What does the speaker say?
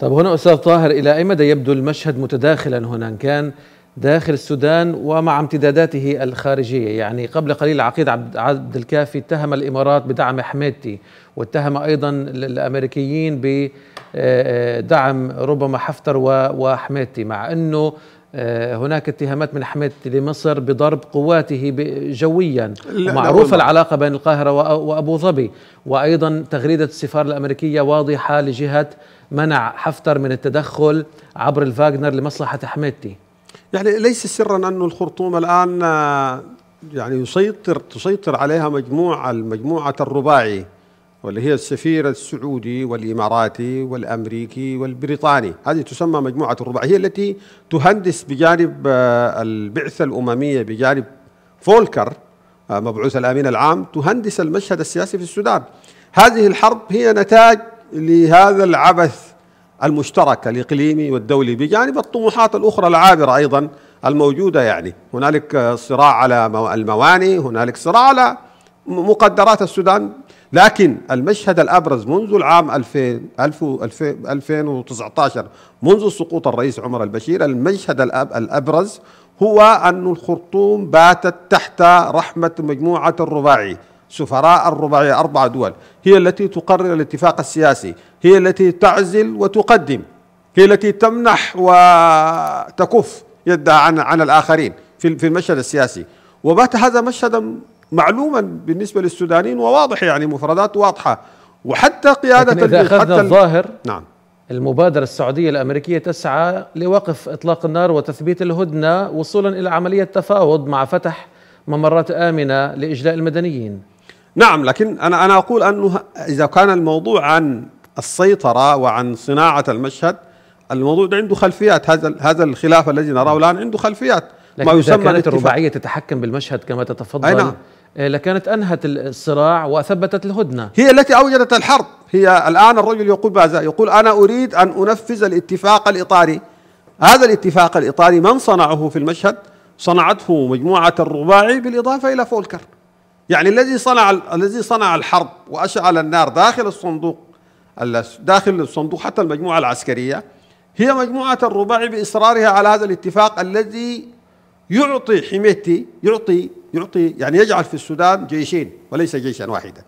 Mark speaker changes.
Speaker 1: طب هنا أستاذ طاهر إلى أي مدى يبدو المشهد متداخلا هنا إن كان داخل السودان ومع امتداداته الخارجية يعني قبل قليل عقيد عبد الكافي اتهم الإمارات بدعم حميدتي واتهم أيضا الأمريكيين بدعم آه، آه، ربما حفتر وحميدتي مع أنه آه، هناك اتهامات من حميد لمصر بضرب قواته جويا معروفة العلاقة بين القاهرة وأبو ظبي وأيضا تغريدة السفارة الأمريكية واضحة لجهة منع حفتر من التدخل عبر الفاغنر لمصلحة حميدتي
Speaker 2: يعني ليس سرا أن الخرطوم الآن آه، يعني يسيطر تسيطر عليها مجموعة المجموعة الرباعي واللي هي السفير السعودي والإماراتي والأمريكي والبريطاني هذه تسمى مجموعة الرباعية التي تهندس بجانب آه، البعثة الأممية بجانب فولكر آه، مبعوث الأمين العام تهندس المشهد السياسي في السودان هذه الحرب هي نتاج لهذا العبث المشترك الإقليمي والدولي بجانب الطموحات الأخرى العابرة أيضا الموجودة يعني هنالك آه، صراع على الموانئ هنالك صراع على مقدرات السودان لكن المشهد الابرز منذ العام 2000 2019 منذ سقوط الرئيس عمر البشير المشهد الابرز هو ان الخرطوم باتت تحت رحمه مجموعه الرباعي سفراء الرباعي أربع دول هي التي تقرر الاتفاق السياسي هي التي تعزل وتقدم هي التي تمنح وتكف يدها عن عن الآخرين في المشهد السياسي وبات هذا مشهدا معلوما بالنسبة للسودانيين وواضح يعني مفردات واضحة وحتى قيادة إذا أخذنا الظاهر نعم
Speaker 1: المبادرة السعودية الأمريكية تسعى لوقف إطلاق النار وتثبيت الهدنة وصولا إلى عملية تفاوض مع فتح ممرات آمنة لإجلاء المدنيين
Speaker 2: نعم لكن أنا أنا أقول أنه إذا كان الموضوع عن السيطرة وعن صناعة المشهد الموضوع ده عنده خلفيات هذا هذا الخلاف الذي نراه الآن عنده خلفيات لكن ما يسمى كانت الرباعية تتحكم بالمشهد كما تتفضل نعم.
Speaker 1: آه، لكانت أنهت الصراع وأثبتت الهدنة
Speaker 2: هي التي أوجدت الحرب هي الآن الرجل يقول ماذا يقول أنا أريد أن أنفذ الاتفاق الإطاري هذا الاتفاق الإطاري من صنعه في المشهد صنعته مجموعة الرباعي بالإضافة إلى فولكر يعني الذي صنع الذي صنع الحرب وأشعل النار داخل الصندوق داخل الصندوق حتى المجموعة العسكرية هي مجموعة الرباعي بإصرارها على هذا الاتفاق الذي يعطي حميتي يعطي يعطي يعني يجعل في السودان جيشين وليس جيشا واحدا